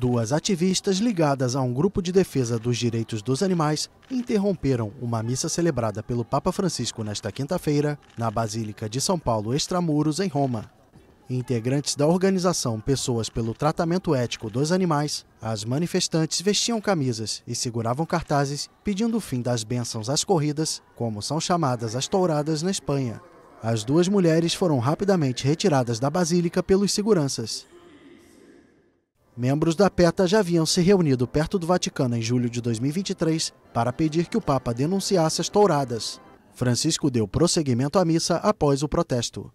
Duas ativistas ligadas a um grupo de defesa dos direitos dos animais interromperam uma missa celebrada pelo Papa Francisco nesta quinta-feira na Basílica de São Paulo Extramuros, em Roma. Integrantes da organização Pessoas pelo Tratamento Ético dos Animais, as manifestantes vestiam camisas e seguravam cartazes pedindo o fim das bênçãos às corridas, como são chamadas as touradas na Espanha. As duas mulheres foram rapidamente retiradas da basílica pelos seguranças. Membros da PETA já haviam se reunido perto do Vaticano em julho de 2023 para pedir que o Papa denunciasse as touradas. Francisco deu prosseguimento à missa após o protesto.